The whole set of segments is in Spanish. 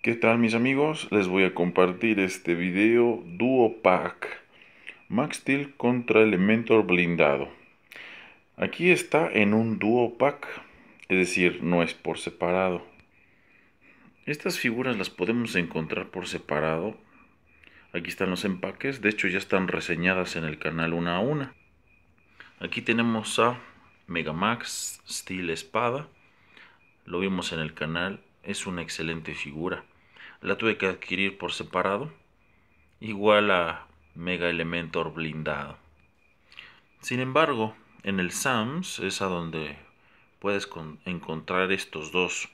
¿Qué tal mis amigos? Les voy a compartir este video Duo Pack Max Steel contra Elementor blindado Aquí está en un Duo Pack Es decir, no es por separado Estas figuras las podemos encontrar por separado Aquí están los empaques De hecho ya están reseñadas en el canal una a una Aquí tenemos a Mega Max Steel Espada Lo vimos en el canal es una excelente figura. La tuve que adquirir por separado, igual a Mega Elementor blindado. Sin embargo, en el SAMS es a donde puedes encontrar estos dos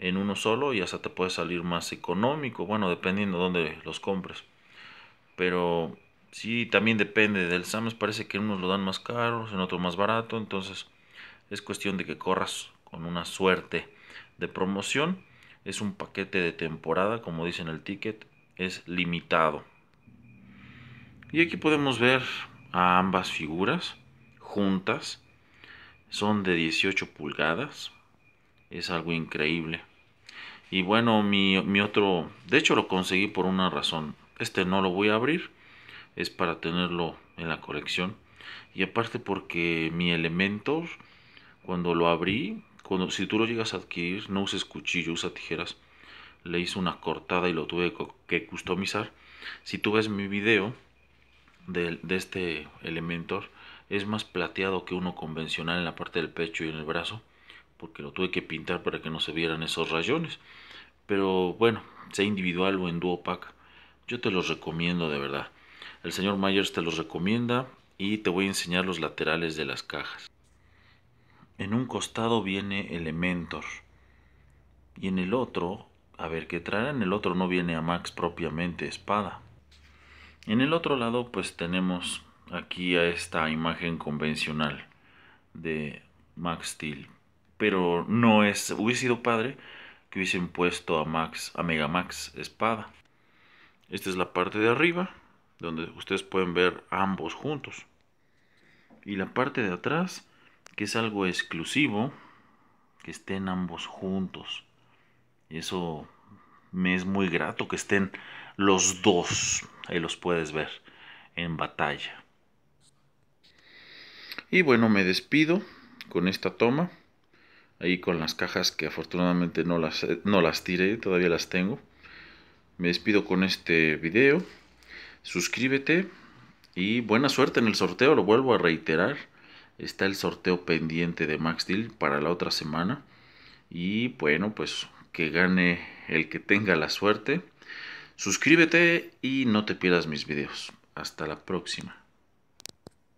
en uno solo y hasta te puede salir más económico, bueno, dependiendo de dónde los compres. Pero sí, también depende del SAMS, parece que en unos lo dan más caro, en otro más barato, entonces es cuestión de que corras con una suerte de promoción es un paquete de temporada, como dice en el ticket, es limitado. Y aquí podemos ver a ambas figuras juntas. Son de 18 pulgadas. Es algo increíble. Y bueno, mi, otro... De hecho lo conseguí por una razón. Este no lo voy a abrir. Es para tenerlo en la colección. Y aparte porque mi Elementor, cuando lo abrí, si tú lo llegas a adquirir, no uses cuchillo, usa tijeras. Le hice una cortada y lo tuve que customizar. Si tú ves mi video de, este Elementor, es más plateado que uno convencional en la parte del pecho y en el brazo. Porque lo tuve que pintar para que no se vieran esos rayones. Pero bueno, sea individual o en dúo yo te los recomiendo de verdad. El señor Myers te los recomienda y te voy a enseñar los laterales de las cajas. En un costado viene Elementor. Y en el otro, a ver qué traerá. En el otro no viene a Max propiamente espada. En el otro lado, pues tenemos aquí a esta imagen convencional de Max Steel. Pero no es. Hubiese sido padre que hubiesen puesto a Max, a Mega Max espada. Esta es la parte de arriba, donde ustedes pueden ver ambos juntos. Y la parte de atrás que es algo exclusivo, que estén ambos juntos. Y Eso me es muy grato que estén los dos, ahí los puedes ver, en batalla. Y bueno, me despido con esta toma, ahí con las cajas que afortunadamente no las, no las tiré, todavía las tengo. Me despido con este video, suscríbete y buena suerte en el sorteo, lo vuelvo a reiterar. Está el sorteo pendiente de Max Deal para la otra semana. Y bueno, pues que gane el que tenga la suerte. Suscríbete y no te pierdas mis videos. Hasta la próxima.